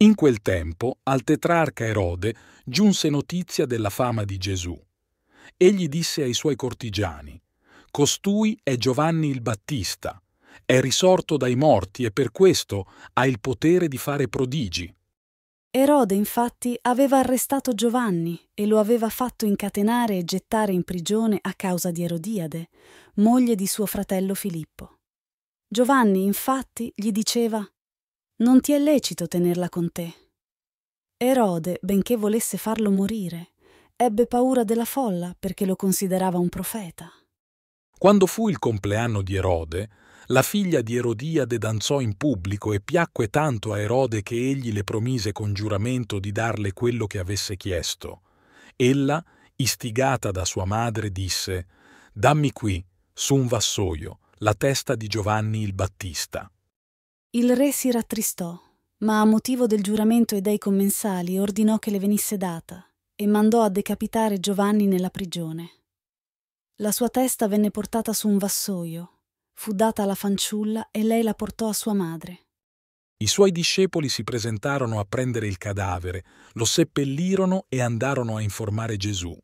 In quel tempo al tetrarca Erode giunse notizia della fama di Gesù. Egli disse ai suoi cortigiani, Costui è Giovanni il Battista, è risorto dai morti e per questo ha il potere di fare prodigi. Erode infatti aveva arrestato Giovanni e lo aveva fatto incatenare e gettare in prigione a causa di Erodiade, moglie di suo fratello Filippo. Giovanni infatti gli diceva non ti è lecito tenerla con te. Erode, benché volesse farlo morire, ebbe paura della folla perché lo considerava un profeta. Quando fu il compleanno di Erode, la figlia di Erodiade danzò in pubblico e piacque tanto a Erode che egli le promise con giuramento di darle quello che avesse chiesto. Ella, istigata da sua madre, disse Dammi qui, su un vassoio, la testa di Giovanni il Battista. Il re si rattristò, ma a motivo del giuramento e dei commensali ordinò che le venisse data e mandò a decapitare Giovanni nella prigione. La sua testa venne portata su un vassoio, fu data alla fanciulla e lei la portò a sua madre. I suoi discepoli si presentarono a prendere il cadavere, lo seppellirono e andarono a informare Gesù.